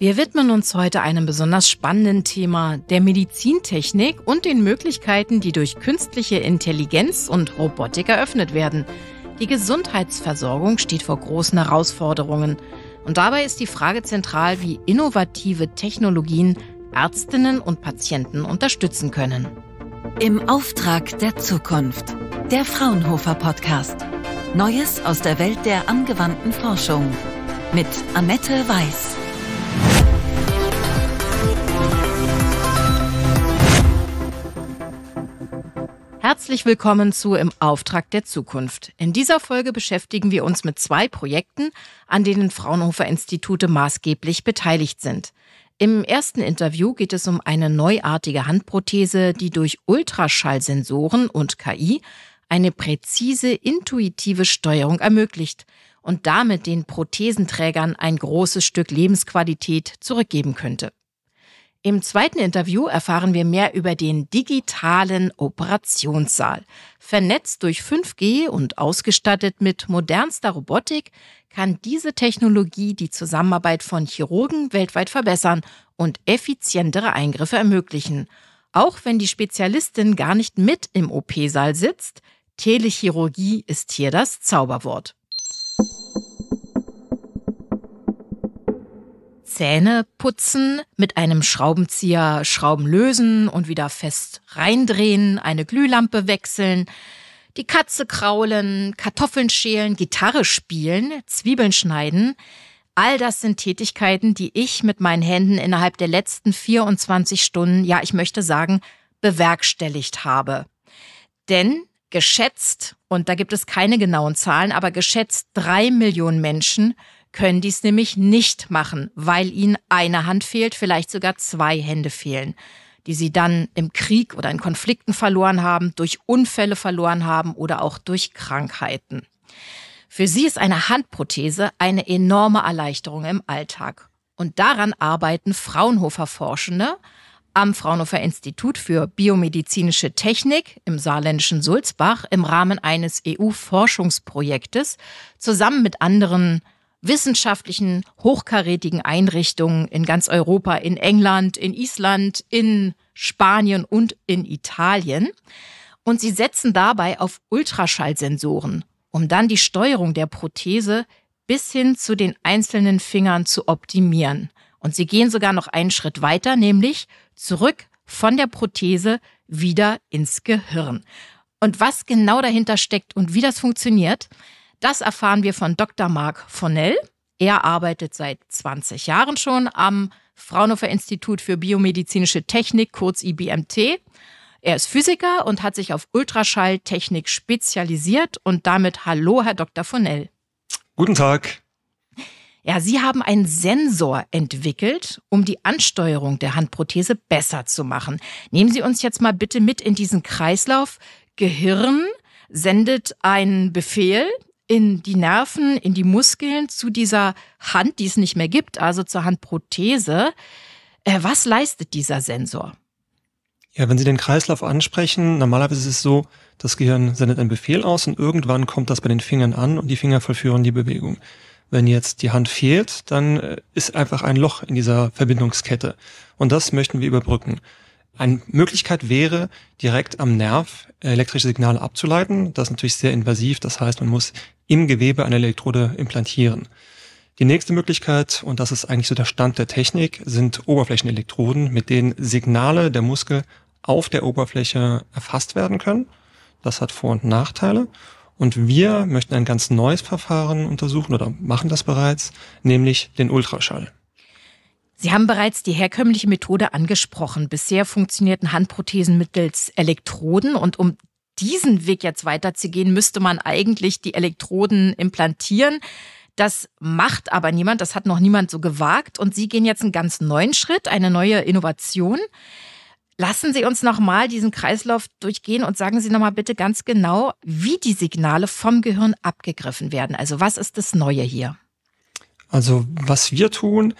Wir widmen uns heute einem besonders spannenden Thema, der Medizintechnik und den Möglichkeiten, die durch künstliche Intelligenz und Robotik eröffnet werden. Die Gesundheitsversorgung steht vor großen Herausforderungen. Und dabei ist die Frage zentral, wie innovative Technologien Ärztinnen und Patienten unterstützen können. Im Auftrag der Zukunft. Der Fraunhofer Podcast. Neues aus der Welt der angewandten Forschung. Mit Annette Weiß. Herzlich willkommen zu Im Auftrag der Zukunft. In dieser Folge beschäftigen wir uns mit zwei Projekten, an denen Fraunhofer Institute maßgeblich beteiligt sind. Im ersten Interview geht es um eine neuartige Handprothese, die durch Ultraschallsensoren und KI eine präzise, intuitive Steuerung ermöglicht und damit den Prothesenträgern ein großes Stück Lebensqualität zurückgeben könnte. Im zweiten Interview erfahren wir mehr über den digitalen Operationssaal. Vernetzt durch 5G und ausgestattet mit modernster Robotik kann diese Technologie die Zusammenarbeit von Chirurgen weltweit verbessern und effizientere Eingriffe ermöglichen. Auch wenn die Spezialistin gar nicht mit im OP-Saal sitzt, Telechirurgie ist hier das Zauberwort. Zähne putzen, mit einem Schraubenzieher Schrauben lösen und wieder fest reindrehen, eine Glühlampe wechseln, die Katze kraulen, Kartoffeln schälen, Gitarre spielen, Zwiebeln schneiden. All das sind Tätigkeiten, die ich mit meinen Händen innerhalb der letzten 24 Stunden, ja, ich möchte sagen, bewerkstelligt habe. Denn geschätzt, und da gibt es keine genauen Zahlen, aber geschätzt drei Millionen Menschen können dies nämlich nicht machen, weil ihnen eine Hand fehlt, vielleicht sogar zwei Hände fehlen, die sie dann im Krieg oder in Konflikten verloren haben, durch Unfälle verloren haben oder auch durch Krankheiten. Für sie ist eine Handprothese eine enorme Erleichterung im Alltag. Und daran arbeiten Fraunhofer Forschende am Fraunhofer Institut für biomedizinische Technik im saarländischen Sulzbach im Rahmen eines EU-Forschungsprojektes zusammen mit anderen wissenschaftlichen, hochkarätigen Einrichtungen in ganz Europa, in England, in Island, in Spanien und in Italien. Und sie setzen dabei auf Ultraschallsensoren, um dann die Steuerung der Prothese bis hin zu den einzelnen Fingern zu optimieren. Und sie gehen sogar noch einen Schritt weiter, nämlich zurück von der Prothese wieder ins Gehirn. Und was genau dahinter steckt und wie das funktioniert, das erfahren wir von Dr. Marc Fornell. Er arbeitet seit 20 Jahren schon am Fraunhofer Institut für biomedizinische Technik, kurz IBMT. Er ist Physiker und hat sich auf Ultraschalltechnik spezialisiert und damit Hallo, Herr Dr. Fornell. Guten Tag. Ja, Sie haben einen Sensor entwickelt, um die Ansteuerung der Handprothese besser zu machen. Nehmen Sie uns jetzt mal bitte mit in diesen Kreislauf. Gehirn sendet einen Befehl, in die Nerven, in die Muskeln zu dieser Hand, die es nicht mehr gibt, also zur Handprothese. Äh, was leistet dieser Sensor? Ja, wenn Sie den Kreislauf ansprechen, normalerweise ist es so, das Gehirn sendet einen Befehl aus und irgendwann kommt das bei den Fingern an und die Finger vollführen die Bewegung. Wenn jetzt die Hand fehlt, dann äh, ist einfach ein Loch in dieser Verbindungskette. Und das möchten wir überbrücken. Eine Möglichkeit wäre, direkt am Nerv elektrische Signale abzuleiten. Das ist natürlich sehr invasiv, das heißt, man muss im Gewebe eine Elektrode implantieren. Die nächste Möglichkeit, und das ist eigentlich so der Stand der Technik, sind Oberflächenelektroden, mit denen Signale der Muskel auf der Oberfläche erfasst werden können. Das hat Vor- und Nachteile. Und wir möchten ein ganz neues Verfahren untersuchen oder machen das bereits, nämlich den Ultraschall. Sie haben bereits die herkömmliche Methode angesprochen. Bisher funktionierten Handprothesen mittels Elektroden und um diesen Weg jetzt weiterzugehen, müsste man eigentlich die Elektroden implantieren. Das macht aber niemand, das hat noch niemand so gewagt und Sie gehen jetzt einen ganz neuen Schritt, eine neue Innovation. Lassen Sie uns nochmal diesen Kreislauf durchgehen und sagen Sie nochmal bitte ganz genau, wie die Signale vom Gehirn abgegriffen werden. Also was ist das Neue hier? Also was wir tun,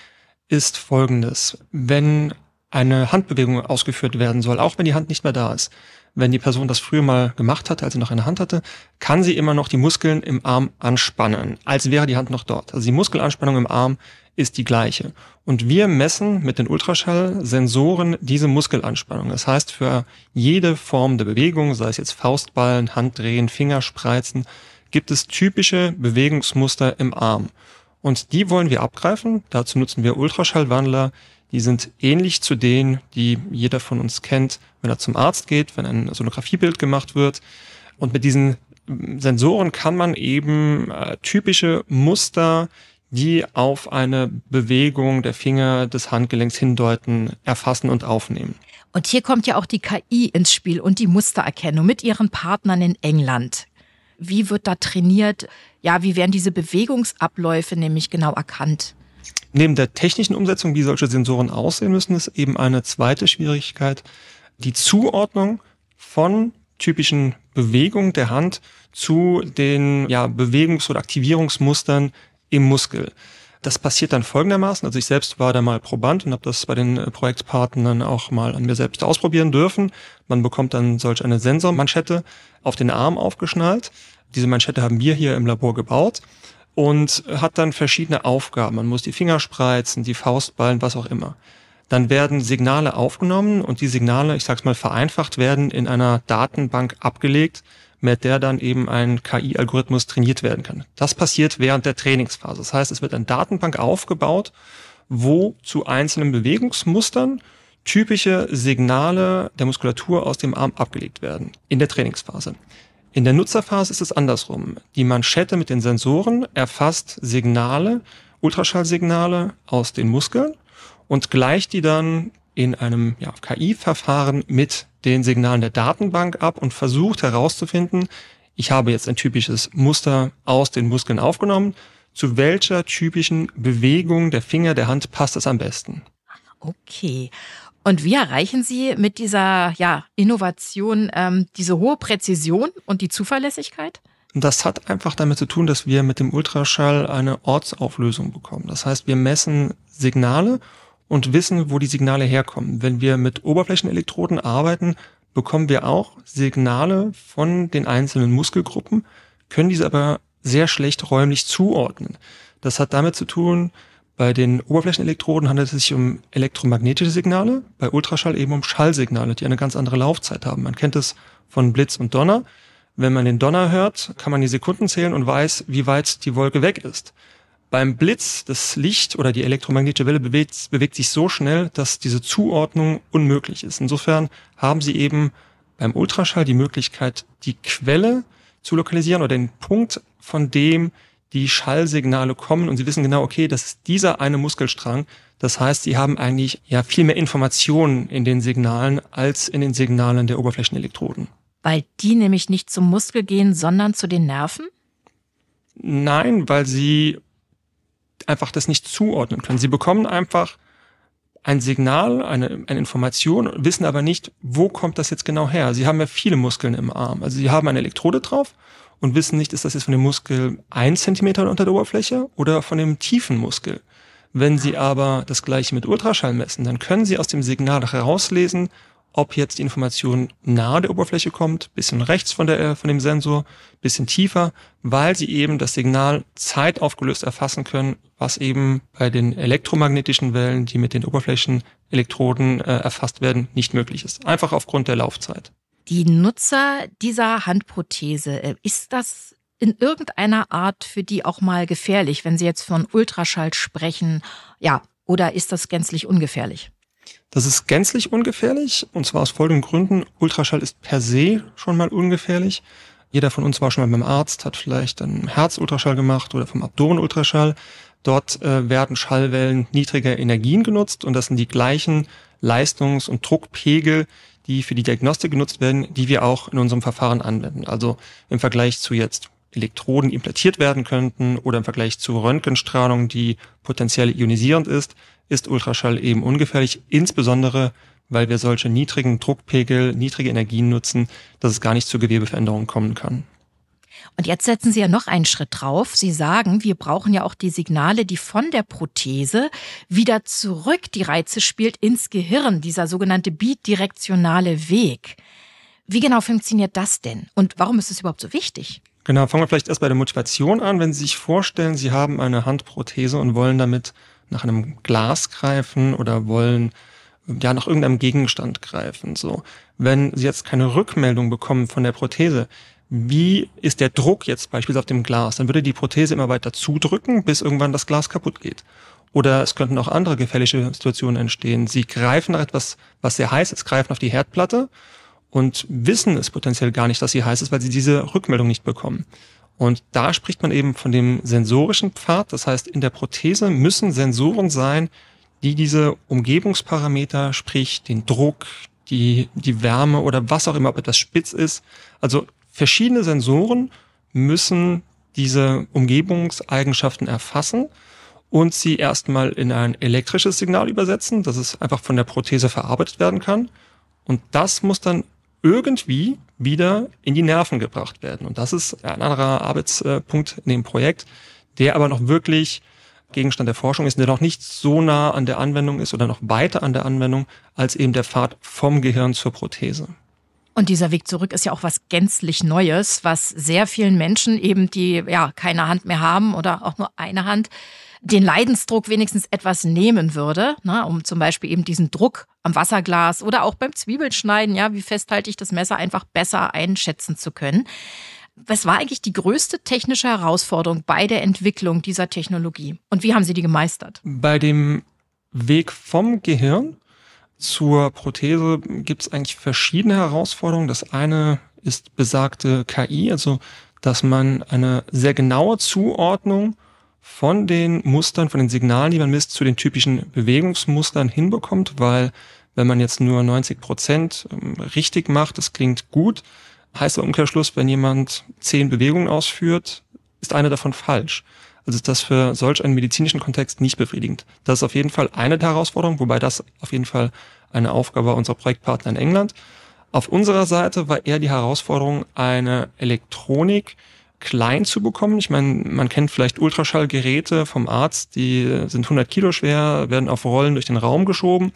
ist folgendes. Wenn eine Handbewegung ausgeführt werden soll, auch wenn die Hand nicht mehr da ist, wenn die Person das früher mal gemacht hatte, als sie noch eine Hand hatte, kann sie immer noch die Muskeln im Arm anspannen, als wäre die Hand noch dort. Also die Muskelanspannung im Arm ist die gleiche. Und wir messen mit den Ultraschallsensoren diese Muskelanspannung. Das heißt, für jede Form der Bewegung, sei es jetzt Faustballen, Handdrehen, Fingerspreizen, gibt es typische Bewegungsmuster im Arm. Und die wollen wir abgreifen. Dazu nutzen wir Ultraschallwandler. Die sind ähnlich zu denen, die jeder von uns kennt, wenn er zum Arzt geht, wenn ein Sonographiebild gemacht wird. Und mit diesen mm, Sensoren kann man eben äh, typische Muster, die auf eine Bewegung der Finger des Handgelenks hindeuten, erfassen und aufnehmen. Und hier kommt ja auch die KI ins Spiel und die Mustererkennung mit ihren Partnern in England. Wie wird da trainiert? Ja, wie werden diese Bewegungsabläufe nämlich genau erkannt? Neben der technischen Umsetzung, wie solche Sensoren aussehen müssen, ist eben eine zweite Schwierigkeit die Zuordnung von typischen Bewegungen der Hand zu den ja, Bewegungs- oder Aktivierungsmustern im Muskel. Das passiert dann folgendermaßen. Also ich selbst war da mal Proband und habe das bei den äh, Projektpartnern auch mal an mir selbst ausprobieren dürfen. Man bekommt dann solch eine Sensormanschette auf den Arm aufgeschnallt. Diese Manschette haben wir hier im Labor gebaut und hat dann verschiedene Aufgaben. Man muss die Finger spreizen, die Faust ballen, was auch immer. Dann werden Signale aufgenommen und die Signale, ich sag's mal, vereinfacht werden in einer Datenbank abgelegt, mit der dann eben ein KI-Algorithmus trainiert werden kann. Das passiert während der Trainingsphase. Das heißt, es wird eine Datenbank aufgebaut, wo zu einzelnen Bewegungsmustern typische Signale der Muskulatur aus dem Arm abgelegt werden in der Trainingsphase. In der Nutzerphase ist es andersrum. Die Manschette mit den Sensoren erfasst Signale, Ultraschallsignale aus den Muskeln und gleicht die dann in einem ja, KI-Verfahren mit den Signalen der Datenbank ab und versucht herauszufinden, ich habe jetzt ein typisches Muster aus den Muskeln aufgenommen, zu welcher typischen Bewegung der Finger, der Hand passt es am besten. Okay. Und wie erreichen Sie mit dieser ja, Innovation ähm, diese hohe Präzision und die Zuverlässigkeit? Das hat einfach damit zu tun, dass wir mit dem Ultraschall eine Ortsauflösung bekommen. Das heißt, wir messen Signale und wissen, wo die Signale herkommen. Wenn wir mit Oberflächenelektroden arbeiten, bekommen wir auch Signale von den einzelnen Muskelgruppen, können diese aber sehr schlecht räumlich zuordnen. Das hat damit zu tun, bei den Oberflächenelektroden handelt es sich um elektromagnetische Signale, bei Ultraschall eben um Schallsignale, die eine ganz andere Laufzeit haben. Man kennt es von Blitz und Donner. Wenn man den Donner hört, kann man die Sekunden zählen und weiß, wie weit die Wolke weg ist. Beim Blitz, das Licht oder die elektromagnetische Welle bewegt, bewegt sich so schnell, dass diese Zuordnung unmöglich ist. Insofern haben sie eben beim Ultraschall die Möglichkeit, die Quelle zu lokalisieren oder den Punkt, von dem die Schallsignale kommen und sie wissen genau, okay, das ist dieser eine Muskelstrang. Das heißt, sie haben eigentlich ja viel mehr Informationen in den Signalen als in den Signalen der Oberflächenelektroden. Weil die nämlich nicht zum Muskel gehen, sondern zu den Nerven? Nein, weil sie einfach das nicht zuordnen können. Sie bekommen einfach ein Signal, eine, eine Information, wissen aber nicht, wo kommt das jetzt genau her. Sie haben ja viele Muskeln im Arm. Also sie haben eine Elektrode drauf und wissen nicht, ist das jetzt von dem Muskel ein Zentimeter unter der Oberfläche oder von dem tiefen Muskel. Wenn Sie aber das gleiche mit Ultraschall messen, dann können Sie aus dem Signal herauslesen, ob jetzt die Information nahe der Oberfläche kommt, bisschen rechts von, der, äh, von dem Sensor, bisschen tiefer, weil sie eben das Signal zeitaufgelöst erfassen können, was eben bei den elektromagnetischen Wellen, die mit den Oberflächenelektroden äh, erfasst werden, nicht möglich ist. Einfach aufgrund der Laufzeit. Die Nutzer dieser Handprothese, äh, ist das in irgendeiner Art für die auch mal gefährlich, wenn Sie jetzt von Ultraschall sprechen? Ja, oder ist das gänzlich ungefährlich? Das ist gänzlich ungefährlich und zwar aus folgenden Gründen. Ultraschall ist per se schon mal ungefährlich. Jeder von uns war schon mal beim Arzt, hat vielleicht einen Herzultraschall gemacht oder vom Abdomen Ultraschall. Dort äh, werden Schallwellen niedriger Energien genutzt und das sind die gleichen Leistungs- und Druckpegel, die für die Diagnostik genutzt werden, die wir auch in unserem Verfahren anwenden. Also im Vergleich zu jetzt Elektroden, die implantiert werden könnten oder im Vergleich zu Röntgenstrahlung, die potenziell ionisierend ist, ist Ultraschall eben ungefährlich, insbesondere weil wir solche niedrigen Druckpegel, niedrige Energien nutzen, dass es gar nicht zu Gewebeveränderungen kommen kann. Und jetzt setzen Sie ja noch einen Schritt drauf. Sie sagen, wir brauchen ja auch die Signale, die von der Prothese wieder zurück die Reize spielt ins Gehirn, dieser sogenannte bidirektionale Weg. Wie genau funktioniert das denn und warum ist es überhaupt so wichtig? Genau, fangen wir vielleicht erst bei der Motivation an. Wenn Sie sich vorstellen, Sie haben eine Handprothese und wollen damit nach einem Glas greifen oder wollen ja nach irgendeinem Gegenstand greifen. So, wenn sie jetzt keine Rückmeldung bekommen von der Prothese, wie ist der Druck jetzt beispielsweise auf dem Glas? Dann würde die Prothese immer weiter zudrücken, bis irgendwann das Glas kaputt geht. Oder es könnten auch andere gefährliche Situationen entstehen. Sie greifen nach etwas, was sehr heiß ist, greifen auf die Herdplatte und wissen es potenziell gar nicht, dass sie heiß ist, weil sie diese Rückmeldung nicht bekommen. Und da spricht man eben von dem sensorischen Pfad. Das heißt, in der Prothese müssen Sensoren sein, die diese Umgebungsparameter, sprich den Druck, die, die Wärme oder was auch immer, ob etwas spitz ist. Also verschiedene Sensoren müssen diese Umgebungseigenschaften erfassen und sie erstmal in ein elektrisches Signal übersetzen, dass es einfach von der Prothese verarbeitet werden kann. Und das muss dann irgendwie wieder in die Nerven gebracht werden. Und das ist ein anderer Arbeitspunkt in dem Projekt, der aber noch wirklich Gegenstand der Forschung ist, der noch nicht so nah an der Anwendung ist oder noch weiter an der Anwendung als eben der Pfad vom Gehirn zur Prothese. Und dieser Weg zurück ist ja auch was gänzlich Neues, was sehr vielen Menschen eben, die ja keine Hand mehr haben oder auch nur eine Hand, den Leidensdruck wenigstens etwas nehmen würde, ne, um zum Beispiel eben diesen Druck am Wasserglas oder auch beim Zwiebelschneiden, ja, wie festhalte ich das Messer einfach besser einschätzen zu können. Was war eigentlich die größte technische Herausforderung bei der Entwicklung dieser Technologie und wie haben Sie die gemeistert? Bei dem Weg vom Gehirn zur Prothese gibt es eigentlich verschiedene Herausforderungen. Das eine ist besagte KI, also dass man eine sehr genaue Zuordnung von den Mustern, von den Signalen, die man misst, zu den typischen Bewegungsmustern hinbekommt, weil wenn man jetzt nur 90 Prozent ähm, richtig macht, das klingt gut, heißt im Umkehrschluss, wenn jemand zehn Bewegungen ausführt, ist eine davon falsch. Also ist das für solch einen medizinischen Kontext nicht befriedigend. Das ist auf jeden Fall eine der Herausforderungen, wobei das auf jeden Fall eine Aufgabe unserer Projektpartner in England. Auf unserer Seite war eher die Herausforderung, eine Elektronik klein zu bekommen. Ich meine, man kennt vielleicht Ultraschallgeräte vom Arzt, die sind 100 Kilo schwer, werden auf Rollen durch den Raum geschoben.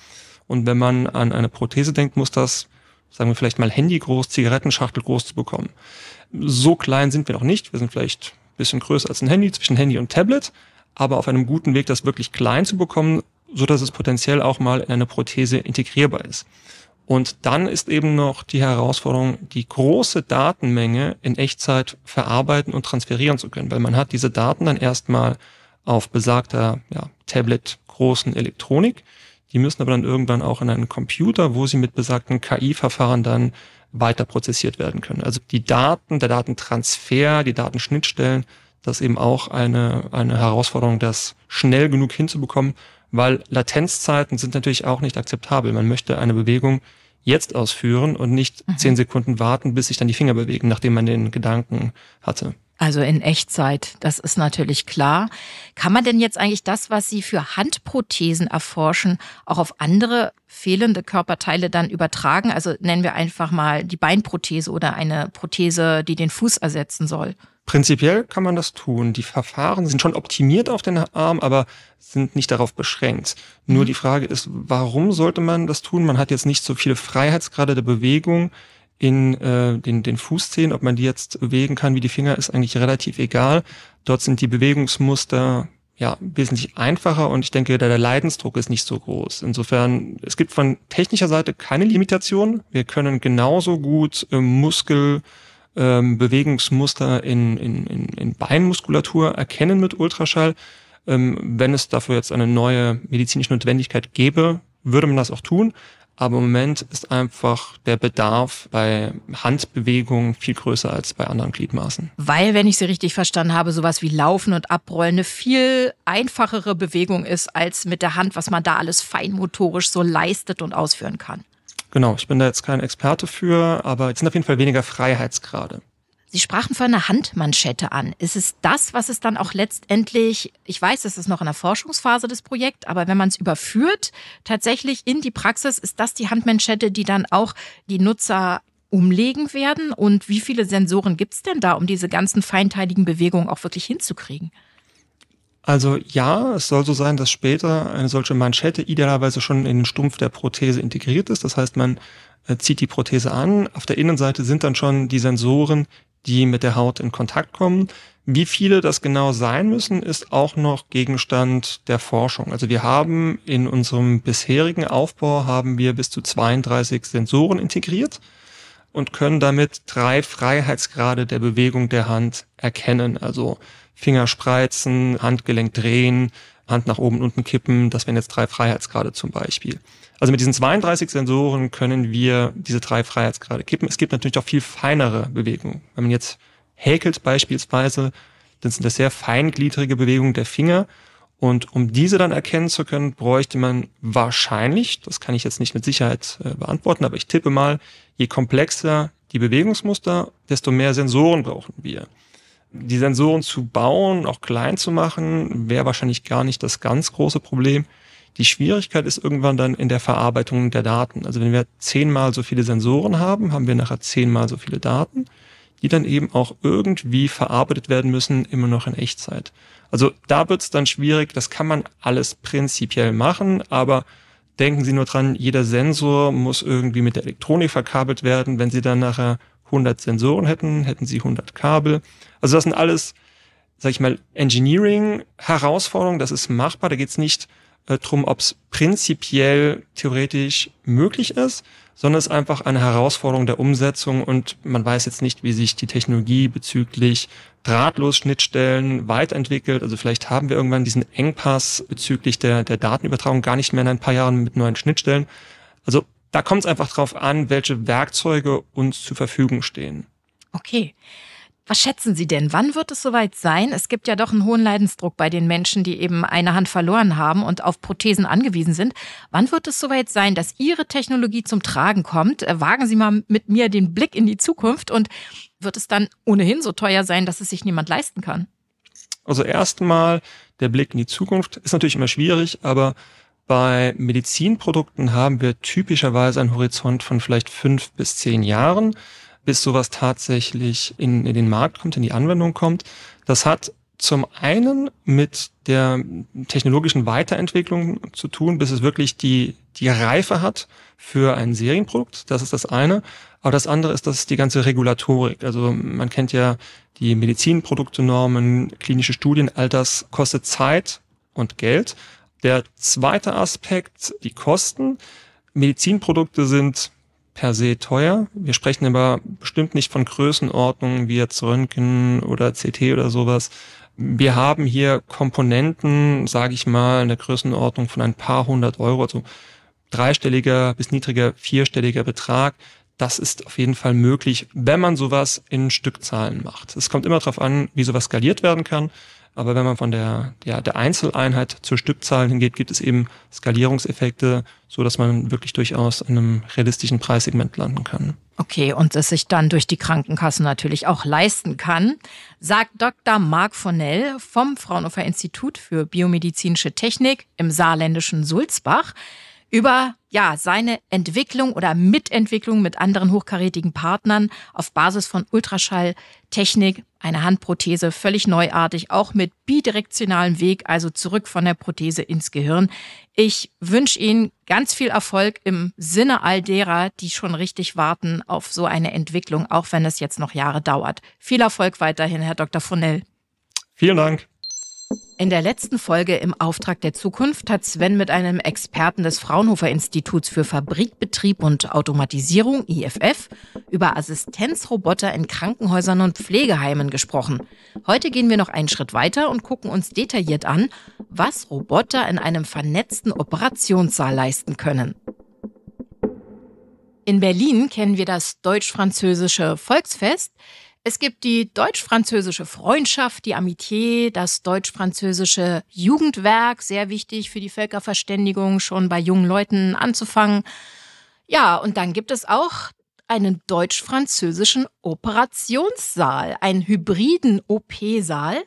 Und wenn man an eine Prothese denkt, muss das, sagen wir vielleicht mal Handy groß, Zigarettenschachtel groß zu bekommen. So klein sind wir noch nicht. Wir sind vielleicht ein bisschen größer als ein Handy, zwischen Handy und Tablet, aber auf einem guten Weg, das wirklich klein zu bekommen, so dass es potenziell auch mal in eine Prothese integrierbar ist. Und dann ist eben noch die Herausforderung, die große Datenmenge in Echtzeit verarbeiten und transferieren zu können, weil man hat diese Daten dann erstmal auf besagter ja, Tablet-großen Elektronik. Die müssen aber dann irgendwann auch in einen Computer, wo sie mit besagten KI-Verfahren dann weiter prozessiert werden können. Also die Daten, der Datentransfer, die Datenschnittstellen, das ist eben auch eine, eine Herausforderung, das schnell genug hinzubekommen, weil Latenzzeiten sind natürlich auch nicht akzeptabel. Man möchte eine Bewegung jetzt ausführen und nicht mhm. zehn Sekunden warten, bis sich dann die Finger bewegen, nachdem man den Gedanken hatte also in Echtzeit. Das ist natürlich klar. Kann man denn jetzt eigentlich das, was Sie für Handprothesen erforschen, auch auf andere fehlende Körperteile dann übertragen? Also nennen wir einfach mal die Beinprothese oder eine Prothese, die den Fuß ersetzen soll. Prinzipiell kann man das tun. Die Verfahren sind schon optimiert auf den Arm, aber sind nicht darauf beschränkt. Nur mhm. die Frage ist, warum sollte man das tun? Man hat jetzt nicht so viele Freiheitsgrade der Bewegung in äh, den, den Fußzehen, ob man die jetzt bewegen kann, wie die Finger, ist eigentlich relativ egal. Dort sind die Bewegungsmuster ja wesentlich einfacher und ich denke, der, der Leidensdruck ist nicht so groß. Insofern, es gibt von technischer Seite keine Limitation. Wir können genauso gut äh, Muskel ähm, Bewegungsmuster in, in, in, in Beinmuskulatur erkennen mit Ultraschall. Ähm, wenn es dafür jetzt eine neue medizinische Notwendigkeit gäbe, würde man das auch tun. Aber im Moment ist einfach der Bedarf bei Handbewegungen viel größer als bei anderen Gliedmaßen. Weil, wenn ich Sie richtig verstanden habe, sowas wie Laufen und Abrollen eine viel einfachere Bewegung ist als mit der Hand, was man da alles feinmotorisch so leistet und ausführen kann. Genau, ich bin da jetzt kein Experte für, aber es sind auf jeden Fall weniger Freiheitsgrade. Sie sprachen von einer Handmanschette an. Ist es das, was es dann auch letztendlich, ich weiß, es ist noch in der Forschungsphase des Projekts, aber wenn man es überführt, tatsächlich in die Praxis, ist das die Handmanschette, die dann auch die Nutzer umlegen werden? Und wie viele Sensoren gibt es denn da, um diese ganzen feinteiligen Bewegungen auch wirklich hinzukriegen? Also ja, es soll so sein, dass später eine solche Manschette idealerweise schon in den Stumpf der Prothese integriert ist. Das heißt, man äh, zieht die Prothese an. Auf der Innenseite sind dann schon die Sensoren, die mit der Haut in Kontakt kommen. Wie viele das genau sein müssen, ist auch noch Gegenstand der Forschung. Also wir haben in unserem bisherigen Aufbau haben wir bis zu 32 Sensoren integriert und können damit drei Freiheitsgrade der Bewegung der Hand erkennen. Also Finger spreizen, Handgelenk drehen, Hand nach oben und unten kippen. Das wären jetzt drei Freiheitsgrade zum Beispiel. Also mit diesen 32 Sensoren können wir diese drei Freiheitsgrade kippen. Es gibt natürlich auch viel feinere Bewegungen. Wenn man jetzt häkelt beispielsweise, dann sind das sehr feingliedrige Bewegungen der Finger. Und um diese dann erkennen zu können, bräuchte man wahrscheinlich, das kann ich jetzt nicht mit Sicherheit äh, beantworten, aber ich tippe mal, je komplexer die Bewegungsmuster, desto mehr Sensoren brauchen wir. Die Sensoren zu bauen, auch klein zu machen, wäre wahrscheinlich gar nicht das ganz große Problem. Die Schwierigkeit ist irgendwann dann in der Verarbeitung der Daten. Also wenn wir zehnmal so viele Sensoren haben, haben wir nachher zehnmal so viele Daten, die dann eben auch irgendwie verarbeitet werden müssen, immer noch in Echtzeit. Also da wird's dann schwierig, das kann man alles prinzipiell machen, aber denken Sie nur dran, jeder Sensor muss irgendwie mit der Elektronik verkabelt werden. Wenn Sie dann nachher 100 Sensoren hätten, hätten Sie 100 Kabel. Also das sind alles, sag ich mal, Engineering-Herausforderungen, das ist machbar, da geht's nicht äh, ob es prinzipiell theoretisch möglich ist, sondern es ist einfach eine Herausforderung der Umsetzung und man weiß jetzt nicht, wie sich die Technologie bezüglich drahtlos Schnittstellen weiterentwickelt. Also vielleicht haben wir irgendwann diesen Engpass bezüglich der, der Datenübertragung gar nicht mehr in ein paar Jahren mit neuen Schnittstellen. Also da kommt es einfach drauf an, welche Werkzeuge uns zur Verfügung stehen. Okay. Was schätzen Sie denn? Wann wird es soweit sein? Es gibt ja doch einen hohen Leidensdruck bei den Menschen, die eben eine Hand verloren haben und auf Prothesen angewiesen sind. Wann wird es soweit sein, dass Ihre Technologie zum Tragen kommt? Äh, wagen Sie mal mit mir den Blick in die Zukunft und wird es dann ohnehin so teuer sein, dass es sich niemand leisten kann? Also erstmal der Blick in die Zukunft ist natürlich immer schwierig, aber bei Medizinprodukten haben wir typischerweise einen Horizont von vielleicht fünf bis zehn Jahren bis sowas tatsächlich in, in den Markt kommt, in die Anwendung kommt. Das hat zum einen mit der technologischen Weiterentwicklung zu tun, bis es wirklich die, die Reife hat für ein Serienprodukt. Das ist das eine. Aber das andere ist, dass die ganze Regulatorik. Also man kennt ja die Medizinproduktenormen, klinische Studien, all das kostet Zeit und Geld. Der zweite Aspekt, die Kosten. Medizinprodukte sind per se teuer. Wir sprechen aber bestimmt nicht von Größenordnungen wie jetzt Röntgen oder CT oder sowas. Wir haben hier Komponenten, sage ich mal, in der Größenordnung von ein paar hundert Euro, also dreistelliger bis niedriger vierstelliger Betrag, das ist auf jeden Fall möglich, wenn man sowas in Stückzahlen macht. Es kommt immer darauf an, wie sowas skaliert werden kann. Aber wenn man von der, ja, der Einzeleinheit zur Stückzahl hingeht, gibt es eben Skalierungseffekte, so dass man wirklich durchaus in einem realistischen Preissegment landen kann. Okay, und es sich dann durch die Krankenkassen natürlich auch leisten kann, sagt Dr. Marc Vonell vom Fraunhofer Institut für biomedizinische Technik im saarländischen Sulzbach über ja, seine Entwicklung oder Mitentwicklung mit anderen hochkarätigen Partnern auf Basis von Ultraschalltechnik, eine Handprothese, völlig neuartig, auch mit bidirektionalem Weg, also zurück von der Prothese ins Gehirn. Ich wünsche Ihnen ganz viel Erfolg im Sinne all derer, die schon richtig warten auf so eine Entwicklung, auch wenn es jetzt noch Jahre dauert. Viel Erfolg weiterhin, Herr Dr. Funnell. Vielen Dank. In der letzten Folge im Auftrag der Zukunft hat Sven mit einem Experten des Fraunhofer Instituts für Fabrikbetrieb und Automatisierung IFF über Assistenzroboter in Krankenhäusern und Pflegeheimen gesprochen. Heute gehen wir noch einen Schritt weiter und gucken uns detailliert an, was Roboter in einem vernetzten Operationssaal leisten können. In Berlin kennen wir das deutsch-französische Volksfest. Es gibt die deutsch-französische Freundschaft, die Amitié, das deutsch-französische Jugendwerk, sehr wichtig für die Völkerverständigung, schon bei jungen Leuten anzufangen. Ja, und dann gibt es auch einen deutsch-französischen Operationssaal, einen hybriden OP-Saal.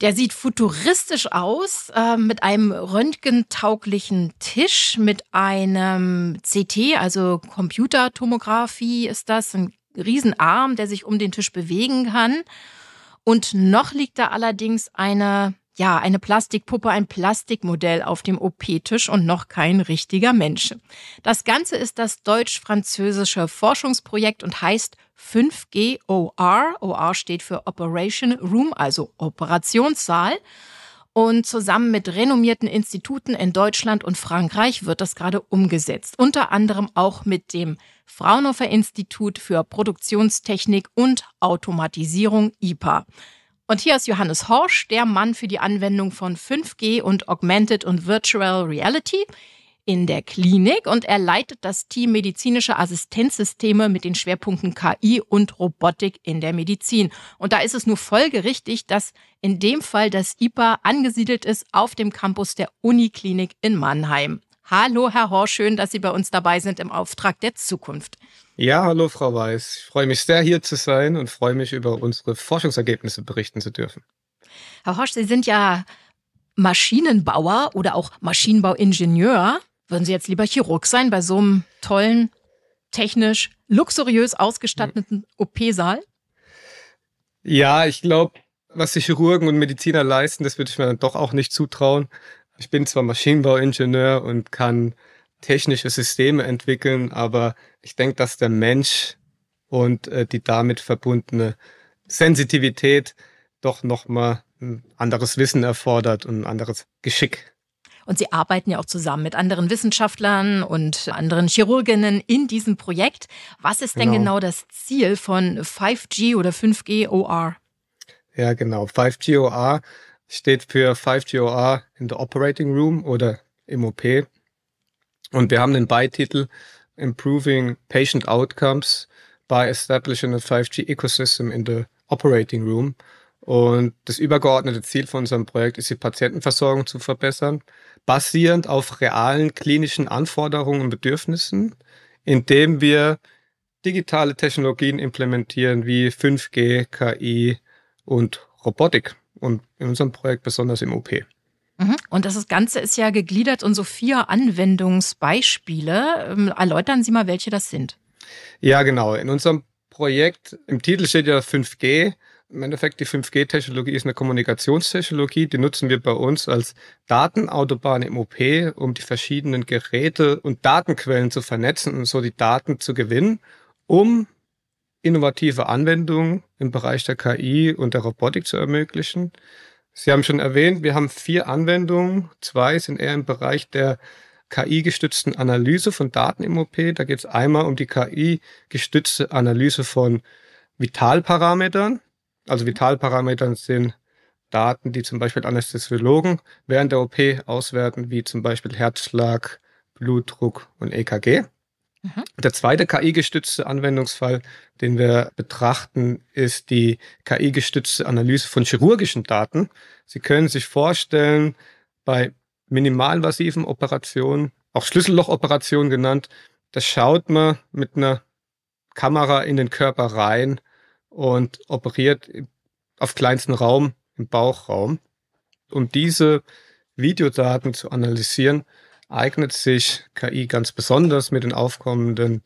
Der sieht futuristisch aus, äh, mit einem röntgentauglichen Tisch, mit einem CT, also Computertomographie ist das, ein Riesenarm, der sich um den Tisch bewegen kann. Und noch liegt da allerdings eine, ja, eine Plastikpuppe, ein Plastikmodell auf dem OP-Tisch und noch kein richtiger Mensch. Das Ganze ist das deutsch-französische Forschungsprojekt und heißt 5G OR. OR steht für Operation Room, also Operationssaal. Und zusammen mit renommierten Instituten in Deutschland und Frankreich wird das gerade umgesetzt. Unter anderem auch mit dem Fraunhofer Institut für Produktionstechnik und Automatisierung IPA. Und hier ist Johannes Horsch, der Mann für die Anwendung von 5G und Augmented und Virtual Reality in der Klinik und er leitet das Team medizinische Assistenzsysteme mit den Schwerpunkten KI und Robotik in der Medizin. Und da ist es nur folgerichtig, dass in dem Fall das IPA angesiedelt ist auf dem Campus der Uniklinik in Mannheim. Hallo, Herr Hor, schön, dass Sie bei uns dabei sind im Auftrag der Zukunft. Ja, hallo, Frau Weiß. Ich freue mich sehr, hier zu sein und freue mich, über unsere Forschungsergebnisse berichten zu dürfen. Herr Horsch, Sie sind ja Maschinenbauer oder auch Maschinenbauingenieur. Würden Sie jetzt lieber Chirurg sein bei so einem tollen, technisch luxuriös ausgestatteten OP-Saal? Ja, ich glaube, was die Chirurgen und Mediziner leisten, das würde ich mir dann doch auch nicht zutrauen ich bin zwar Maschinenbauingenieur und kann technische Systeme entwickeln, aber ich denke, dass der Mensch und äh, die damit verbundene Sensitivität doch nochmal ein anderes Wissen erfordert und ein anderes Geschick. Und Sie arbeiten ja auch zusammen mit anderen Wissenschaftlern und anderen Chirurginnen in diesem Projekt. Was ist genau. denn genau das Ziel von 5G oder 5G OR? Ja, genau. 5G OR steht für 5GOR in the Operating Room oder im OP. Und wir haben den Beititel Improving Patient Outcomes by Establishing a 5G Ecosystem in the Operating Room. Und das übergeordnete Ziel von unserem Projekt ist, die Patientenversorgung zu verbessern, basierend auf realen klinischen Anforderungen und Bedürfnissen, indem wir digitale Technologien implementieren wie 5G, KI und Robotik und in unserem Projekt besonders im OP. Mhm. Und das Ganze ist ja gegliedert in so vier Anwendungsbeispiele. Ähm, erläutern Sie mal, welche das sind. Ja, genau. In unserem Projekt, im Titel steht ja 5G. Im Endeffekt, die 5G-Technologie ist eine Kommunikationstechnologie, die nutzen wir bei uns als Datenautobahn im OP, um die verschiedenen Geräte und Datenquellen zu vernetzen und so die Daten zu gewinnen, um innovative Anwendungen im Bereich der KI und der Robotik zu ermöglichen. Sie haben schon erwähnt, wir haben vier Anwendungen. Zwei sind eher im Bereich der KI-gestützten Analyse von Daten im OP. Da geht es einmal um die KI-gestützte Analyse von Vitalparametern. Also Vitalparametern sind Daten, die zum Beispiel Anästhesiologen während der OP auswerten, wie zum Beispiel Herzschlag, Blutdruck und EKG. Mhm. Der zweite KI-gestützte Anwendungsfall, den wir betrachten, ist die KI-gestützte Analyse von chirurgischen Daten. Sie können sich vorstellen, bei minimalinvasiven Operationen, auch Schlüssellochoperationen genannt, da schaut man mit einer Kamera in den Körper rein und operiert auf kleinsten Raum, im Bauchraum. Um diese Videodaten zu analysieren, eignet sich KI ganz besonders mit den aufkommenden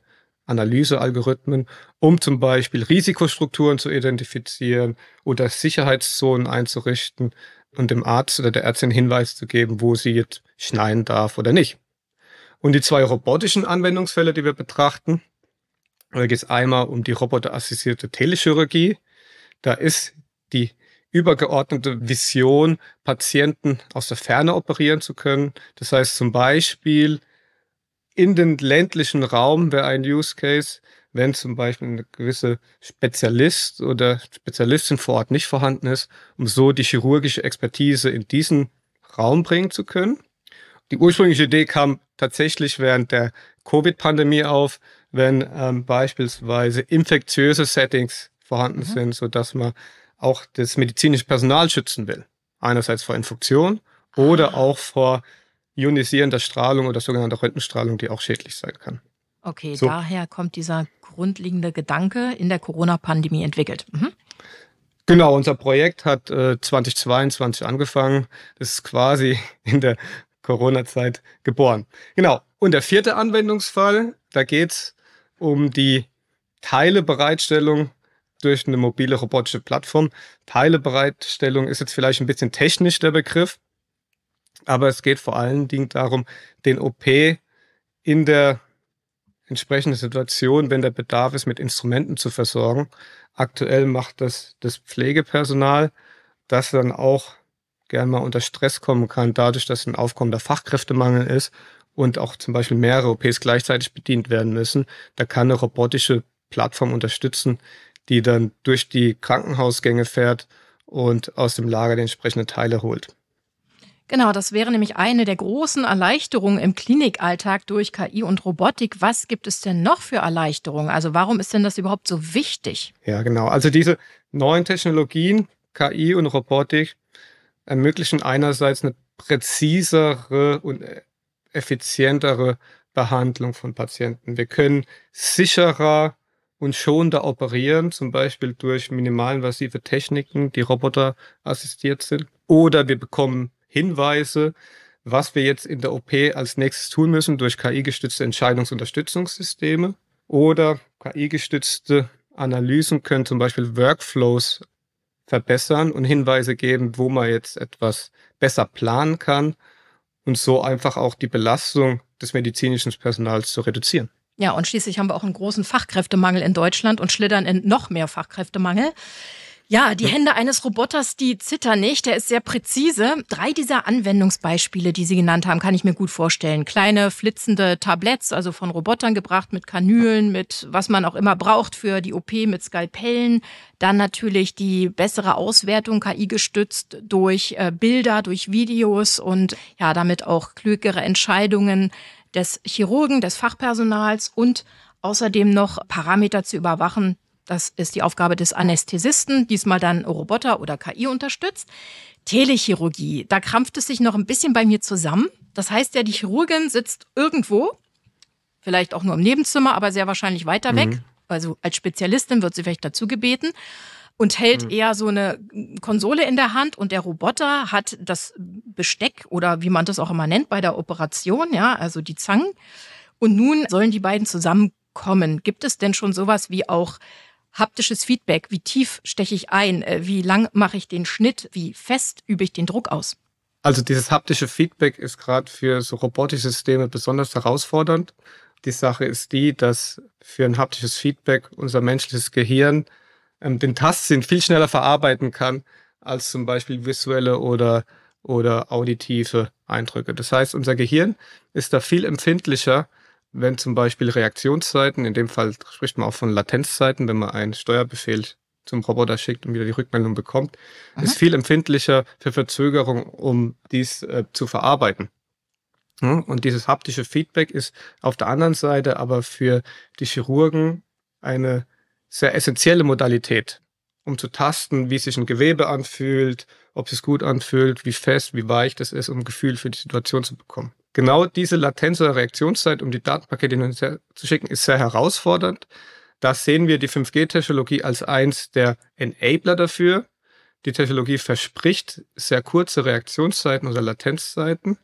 Analysealgorithmen, um zum Beispiel Risikostrukturen zu identifizieren oder Sicherheitszonen einzurichten und dem Arzt oder der Ärztin Hinweis zu geben, wo sie jetzt schneiden darf oder nicht. Und die zwei robotischen Anwendungsfälle, die wir betrachten, da geht es einmal um die roboterassistierte Telechirurgie. Da ist die übergeordnete Vision, Patienten aus der Ferne operieren zu können. Das heißt zum Beispiel in den ländlichen Raum wäre ein Use Case, wenn zum Beispiel eine gewisse Spezialist oder Spezialistin vor Ort nicht vorhanden ist, um so die chirurgische Expertise in diesen Raum bringen zu können. Die ursprüngliche Idee kam tatsächlich während der Covid-Pandemie auf, wenn ähm, beispielsweise infektiöse Settings vorhanden mhm. sind, sodass man auch das medizinische Personal schützen will. Einerseits vor Infektion oder ah. auch vor ionisierender Strahlung oder sogenannter Röntgenstrahlung, die auch schädlich sein kann. Okay, so. daher kommt dieser grundlegende Gedanke in der Corona-Pandemie entwickelt. Mhm. Genau, unser Projekt hat äh, 2022 angefangen. Das ist quasi in der Corona-Zeit geboren. Genau. Und der vierte Anwendungsfall, da geht es um die Teilebereitstellung durch eine mobile robotische Plattform. Teilebereitstellung ist jetzt vielleicht ein bisschen technisch der Begriff, aber es geht vor allen Dingen darum, den OP in der entsprechenden Situation, wenn der Bedarf ist, mit Instrumenten zu versorgen. Aktuell macht das das Pflegepersonal, das dann auch gerne mal unter Stress kommen kann, dadurch, dass ein aufkommender Fachkräftemangel ist und auch zum Beispiel mehrere OPs gleichzeitig bedient werden müssen. Da kann eine robotische Plattform unterstützen, die dann durch die Krankenhausgänge fährt und aus dem Lager die entsprechenden Teile holt. Genau, das wäre nämlich eine der großen Erleichterungen im Klinikalltag durch KI und Robotik. Was gibt es denn noch für Erleichterungen? Also warum ist denn das überhaupt so wichtig? Ja, genau. Also diese neuen Technologien, KI und Robotik, ermöglichen einerseits eine präzisere und e-, effizientere Behandlung von Patienten. Wir können sicherer und schonender operieren, zum Beispiel durch minimalinvasive Techniken, die roboterassistiert sind. Oder wir bekommen Hinweise, was wir jetzt in der OP als nächstes tun müssen durch KI-gestützte Entscheidungsunterstützungssysteme oder KI-gestützte Analysen können zum Beispiel Workflows verbessern und Hinweise geben, wo man jetzt etwas besser planen kann und so einfach auch die Belastung des medizinischen Personals zu reduzieren. Ja, und schließlich haben wir auch einen großen Fachkräftemangel in Deutschland und schlittern in noch mehr Fachkräftemangel. Ja, die Hände eines Roboters, die zittern nicht. Der ist sehr präzise. Drei dieser Anwendungsbeispiele, die Sie genannt haben, kann ich mir gut vorstellen. Kleine flitzende Tabletts, also von Robotern gebracht, mit Kanülen, mit was man auch immer braucht für die OP, mit Skalpellen. Dann natürlich die bessere Auswertung, KI gestützt durch äh, Bilder, durch Videos und ja, damit auch klügere Entscheidungen des Chirurgen, des Fachpersonals und außerdem noch Parameter zu überwachen. Das ist die Aufgabe des Anästhesisten, diesmal dann Roboter oder KI unterstützt. Telechirurgie, da krampft es sich noch ein bisschen bei mir zusammen. Das heißt ja, die Chirurgin sitzt irgendwo, vielleicht auch nur im Nebenzimmer, aber sehr wahrscheinlich weiter mhm. weg. Also als Spezialistin wird sie vielleicht dazu gebeten und hält mhm. eher so eine Konsole in der Hand und der Roboter hat das Besteck oder wie man das auch immer nennt bei der Operation, ja, also die Zangen. Und nun sollen die beiden zusammenkommen. Gibt es denn schon sowas wie auch haptisches Feedback? Wie tief steche ich ein? Äh, wie lang mache ich den Schnitt? Wie fest übe ich den Druck aus? Also dieses haptische Feedback ist gerade für so robotische Systeme besonders herausfordernd. Die Sache ist die, dass für ein haptisches Feedback unser menschliches Gehirn ähm, den Tastsinn viel schneller verarbeiten kann als zum Beispiel visuelle oder, oder auditive Eindrücke. Das heißt, unser Gehirn ist da viel empfindlicher, wenn zum Beispiel Reaktionszeiten, in dem Fall spricht man auch von Latenzzeiten, wenn man einen Steuerbefehl zum Roboter schickt und wieder die Rückmeldung bekommt, Aha. ist viel empfindlicher für Verzögerung, um dies äh, zu verarbeiten. Hm? und dieses haptische Feedback ist auf der anderen Seite aber für die Chirurgen eine sehr essentielle Modalität, um zu tasten, wie sich ein Gewebe anfühlt, ob es gut anfühlt, wie fest, wie weich das ist, um ein Gefühl für die Situation zu bekommen. Genau diese Latenz oder Reaktionszeit, um die Datenpakete hin und her zu schicken, ist sehr herausfordernd. Da sehen wir die 5G-Technologie als eins der Enabler dafür. Die Technologie verspricht sehr kurze Reaktionszeiten oder Latenzzeiten.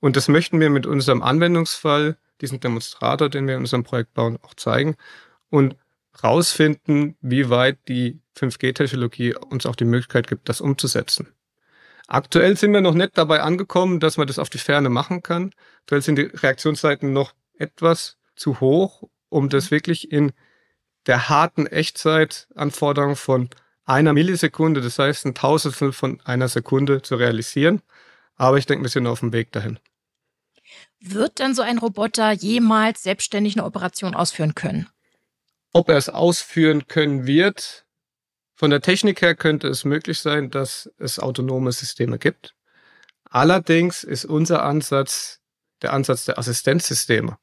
Und das möchten wir mit unserem Anwendungsfall, diesen Demonstrator, den wir in unserem Projekt bauen, auch zeigen. Und rausfinden, wie weit die 5G-Technologie uns auch die Möglichkeit gibt, das umzusetzen. Aktuell sind wir noch nicht dabei angekommen, dass man das auf die Ferne machen kann. Aktuell sind die Reaktionszeiten noch etwas zu hoch, um das wirklich in der harten Echtzeitanforderung von einer Millisekunde, das heißt ein Tausendstel von einer Sekunde zu realisieren. Aber ich denke, wir sind auf dem Weg dahin. Wird dann so ein Roboter jemals selbstständig eine Operation ausführen können? Ob er es ausführen können wird, von der Technik her könnte es möglich sein, dass es autonome Systeme gibt. Allerdings ist unser Ansatz der Ansatz der Assistenzsysteme.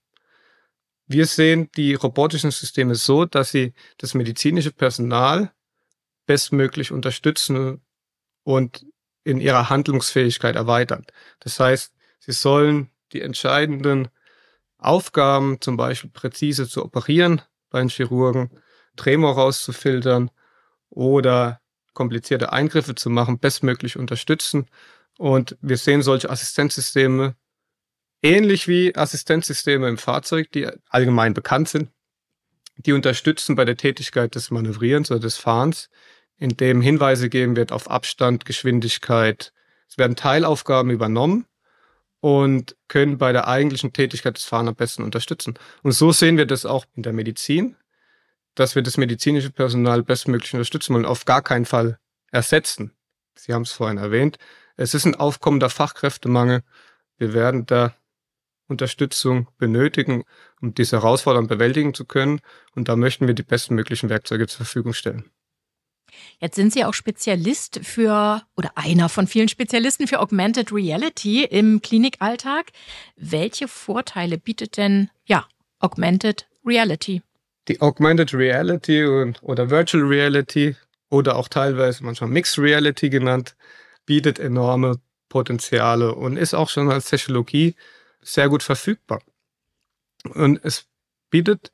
Wir sehen die robotischen Systeme so, dass sie das medizinische Personal bestmöglich unterstützen und in ihrer Handlungsfähigkeit erweitern. Das heißt, sie sollen die entscheidenden Aufgaben, zum Beispiel präzise zu operieren, bei den Chirurgen, Tremor rauszufiltern oder komplizierte Eingriffe zu machen, bestmöglich unterstützen. Und wir sehen solche Assistenzsysteme ähnlich wie Assistenzsysteme im Fahrzeug, die allgemein bekannt sind, die unterstützen bei der Tätigkeit des Manövrierens oder des Fahrens, indem Hinweise gegeben wird auf Abstand, Geschwindigkeit. Es werden Teilaufgaben übernommen und können bei der eigentlichen Tätigkeit des Fahrens am besten unterstützen. Und so sehen wir das auch in der Medizin, dass wir das medizinische Personal bestmöglich unterstützen wollen, auf gar keinen Fall ersetzen. Sie haben es vorhin erwähnt. Es ist ein aufkommender Fachkräftemangel. Wir werden da Unterstützung benötigen, um diese Herausforderung bewältigen zu können. Und da möchten wir die bestmöglichen Werkzeuge zur Verfügung stellen. Jetzt sind Sie auch Spezialist für oder einer von vielen Spezialisten für Augmented Reality im Klinikalltag. Welche Vorteile bietet denn ja Augmented Reality? Die Augmented Reality und, oder Virtual Reality oder auch teilweise manchmal Mixed Reality genannt, bietet enorme Potenziale und ist auch schon als Technologie sehr gut verfügbar. Und es bietet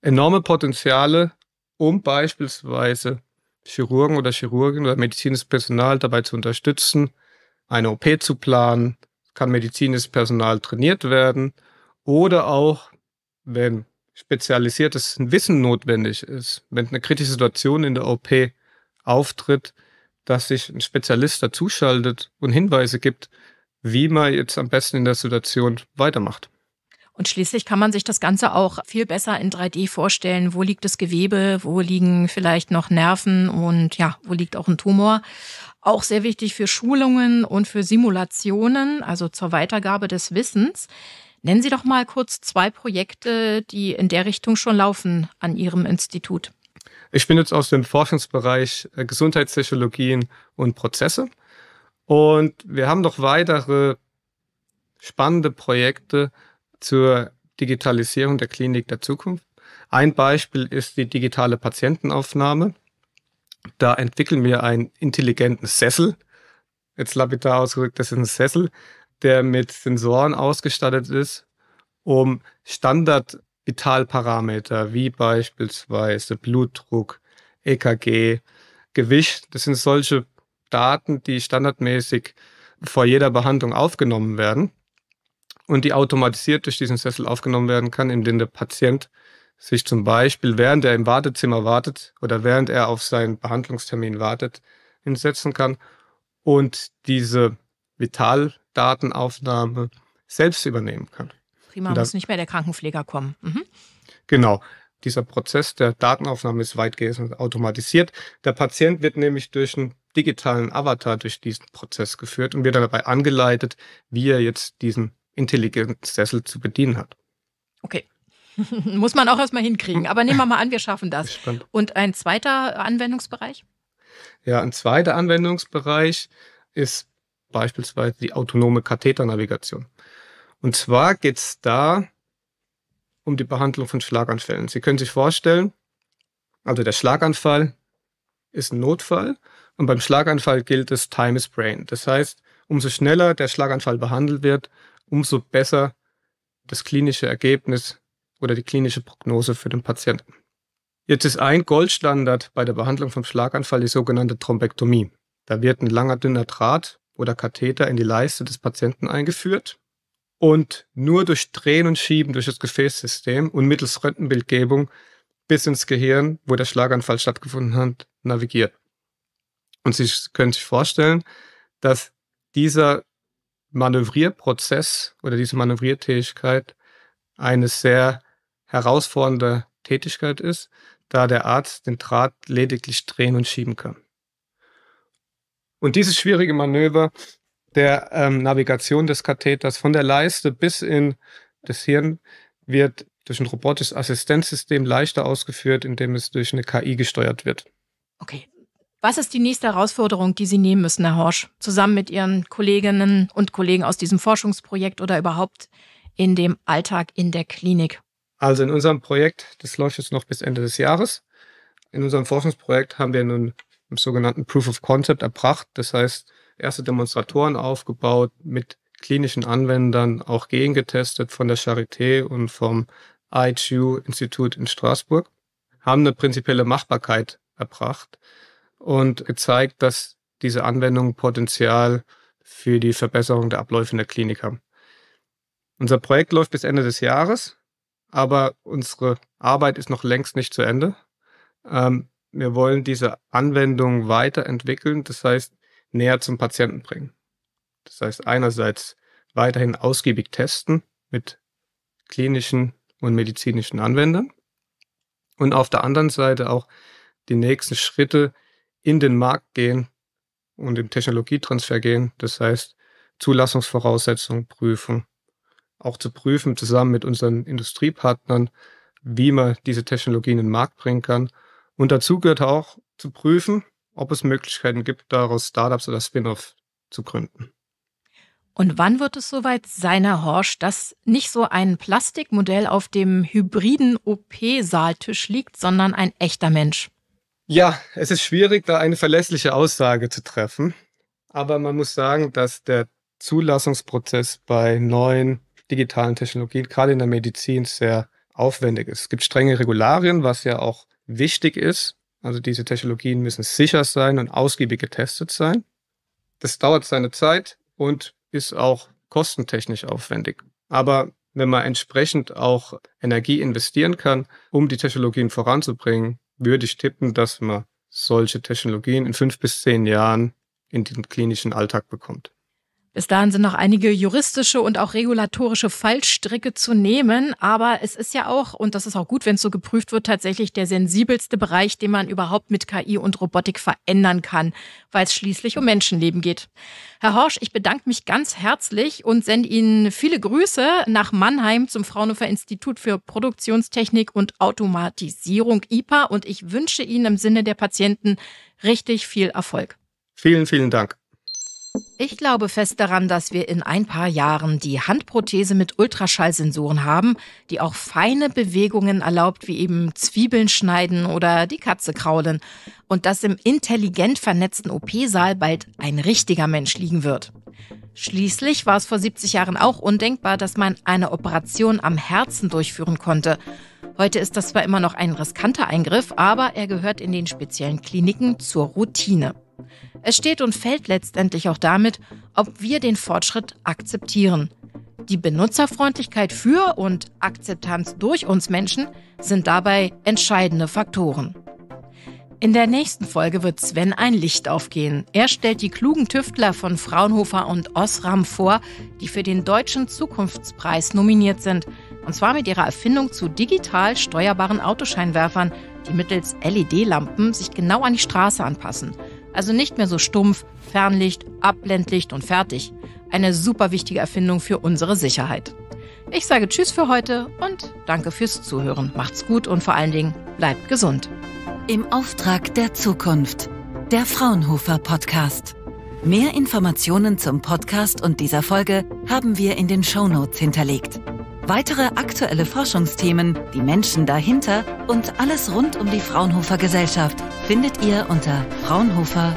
enorme Potenziale, um beispielsweise Chirurgen oder Chirurgin oder medizinisches Personal dabei zu unterstützen, eine OP zu planen, kann medizinisches Personal trainiert werden oder auch, wenn spezialisiertes Wissen notwendig ist, wenn eine kritische Situation in der OP auftritt, dass sich ein Spezialist dazuschaltet und Hinweise gibt, wie man jetzt am besten in der Situation weitermacht. Und schließlich kann man sich das Ganze auch viel besser in 3D vorstellen. Wo liegt das Gewebe? Wo liegen vielleicht noch Nerven? Und ja, wo liegt auch ein Tumor? Auch sehr wichtig für Schulungen und für Simulationen, also zur Weitergabe des Wissens. Nennen Sie doch mal kurz zwei Projekte, die in der Richtung schon laufen an Ihrem Institut. Ich bin jetzt aus dem Forschungsbereich äh, Gesundheitstechnologien und Prozesse. Und wir haben noch weitere spannende Projekte, zur Digitalisierung der Klinik der Zukunft. Ein Beispiel ist die digitale Patientenaufnahme. Da entwickeln wir einen intelligenten Sessel. Jetzt lapidar ausgedrückt, das ist ein Sessel, der mit Sensoren ausgestattet ist, um Standard-Vitalparameter wie beispielsweise Blutdruck, EKG, Gewicht, das sind solche Daten, die standardmäßig vor jeder Behandlung aufgenommen werden und die automatisiert durch diesen Sessel aufgenommen werden kann, indem der Patient sich zum Beispiel, während er im Wartezimmer wartet oder während er auf seinen Behandlungstermin wartet, hinsetzen kann und diese Vitaldatenaufnahme selbst übernehmen kann. Prima, da, muss nicht mehr der Krankenpfleger kommen. Mhm. Genau. Dieser Prozess der Datenaufnahme ist weitgehend automatisiert. Der Patient wird nämlich durch einen digitalen Avatar durch diesen Prozess geführt und wird dabei angeleitet, wie er jetzt diesen intelligenten Sessel zu bedienen hat. Okay. Muss man auch erstmal hinkriegen. Aber nehmen wir mal an, wir schaffen das. Und ein zweiter Anwendungsbereich? Ja, ein zweiter Anwendungsbereich ist beispielsweise die autonome Katheternavigation. Und zwar geht es da um die Behandlung von Schlaganfällen. Sie können sich vorstellen, also der Schlaganfall ist ein Notfall und beim Schlaganfall gilt es Time is Brain. Das heißt, umso schneller der Schlaganfall behandelt wird, umso besser das klinische Ergebnis oder die klinische Prognose für den Patienten. Jetzt ist ein Goldstandard bei der Behandlung vom Schlaganfall die sogenannte Thrombektomie. Da wird ein langer dünner Draht oder Katheter in die Leiste des Patienten eingeführt und nur durch Drehen und Schieben durch das Gefäßsystem und mittels Röntgenbildgebung bis ins Gehirn, wo der Schlaganfall stattgefunden hat, navigiert. Und Sie können sich vorstellen, dass dieser Manövrierprozess oder diese Manövriertätigkeit eine sehr herausfordernde Tätigkeit ist, da der Arzt den Draht lediglich drehen und schieben kann. Und dieses schwierige Manöver der ähm, Navigation des Katheters von der Leiste bis in das Hirn wird durch ein robotisches Assistenzsystem leichter ausgeführt, indem es durch eine KI gesteuert wird. Okay, was ist die nächste Herausforderung, die Sie nehmen müssen, Herr Horsch, zusammen mit Ihren Kolleginnen und Kollegen aus diesem Forschungsprojekt oder überhaupt in dem Alltag in der Klinik? Also in unserem Projekt, das läuft jetzt noch bis Ende des Jahres. In unserem Forschungsprojekt haben wir nun im sogenannten Proof of Concept erbracht. Das heißt, erste Demonstratoren aufgebaut, mit klinischen Anwendern auch gegengetestet von der Charité und vom IHU-Institut in Straßburg, haben eine prinzipielle Machbarkeit erbracht und gezeigt, dass diese Anwendungen Potenzial für die Verbesserung der Abläufe in der Klinik haben. Unser Projekt läuft bis Ende des Jahres, aber unsere Arbeit ist noch längst nicht zu Ende. Ähm, wir wollen diese Anwendung weiterentwickeln, das heißt näher zum Patienten bringen. Das heißt einerseits weiterhin ausgiebig testen mit klinischen und medizinischen Anwendern und auf der anderen Seite auch die nächsten Schritte in den Markt gehen und im Technologietransfer gehen. Das heißt, Zulassungsvoraussetzungen prüfen. Auch zu prüfen, zusammen mit unseren Industriepartnern, wie man diese Technologien in den Markt bringen kann. Und dazu gehört auch zu prüfen, ob es Möglichkeiten gibt, daraus Startups oder Spin-off zu gründen. Und wann wird es soweit sein, Herr Horsch, dass nicht so ein Plastikmodell auf dem hybriden OP-Saaltisch liegt, sondern ein echter Mensch? Ja, es ist schwierig, da eine verlässliche Aussage zu treffen. Aber man muss sagen, dass der Zulassungsprozess bei neuen digitalen Technologien, gerade in der Medizin, sehr aufwendig ist. Es gibt strenge Regularien, was ja auch wichtig ist. Also diese Technologien müssen sicher sein und ausgiebig getestet sein. Das dauert seine Zeit und ist auch kostentechnisch aufwendig. Aber wenn man entsprechend auch Energie investieren kann, um die Technologien voranzubringen, würde ich tippen, dass man solche Technologien in fünf bis zehn Jahren in den klinischen Alltag bekommt. Bis dahin sind noch einige juristische und auch regulatorische Fallstricke zu nehmen. Aber es ist ja auch, und das ist auch gut, wenn es so geprüft wird, tatsächlich der sensibelste Bereich, den man überhaupt mit KI und Robotik verändern kann, weil es schließlich um Menschenleben geht. Herr Horsch, ich bedanke mich ganz herzlich und sende Ihnen viele Grüße nach Mannheim zum Fraunhofer Institut für Produktionstechnik und Automatisierung IPA. Und ich wünsche Ihnen im Sinne der Patienten richtig viel Erfolg. Vielen, vielen Dank. Ich glaube fest daran, dass wir in ein paar Jahren die Handprothese mit Ultraschallsensoren haben, die auch feine Bewegungen erlaubt, wie eben Zwiebeln schneiden oder die Katze kraulen. Und dass im intelligent vernetzten OP-Saal bald ein richtiger Mensch liegen wird. Schließlich war es vor 70 Jahren auch undenkbar, dass man eine Operation am Herzen durchführen konnte. Heute ist das zwar immer noch ein riskanter Eingriff, aber er gehört in den speziellen Kliniken zur Routine. Es steht und fällt letztendlich auch damit, ob wir den Fortschritt akzeptieren. Die Benutzerfreundlichkeit für und Akzeptanz durch uns Menschen sind dabei entscheidende Faktoren. In der nächsten Folge wird Sven ein Licht aufgehen. Er stellt die klugen Tüftler von Fraunhofer und Osram vor, die für den Deutschen Zukunftspreis nominiert sind. Und zwar mit ihrer Erfindung zu digital steuerbaren Autoscheinwerfern, die mittels LED-Lampen sich genau an die Straße anpassen. Also nicht mehr so stumpf, Fernlicht, Abblendlicht und fertig. Eine super wichtige Erfindung für unsere Sicherheit. Ich sage Tschüss für heute und danke fürs Zuhören. Macht's gut und vor allen Dingen bleibt gesund. Im Auftrag der Zukunft. Der Fraunhofer Podcast. Mehr Informationen zum Podcast und dieser Folge haben wir in den Shownotes hinterlegt weitere aktuelle Forschungsthemen, die Menschen dahinter und alles rund um die Fraunhofer Gesellschaft findet ihr unter fraunhofer.de.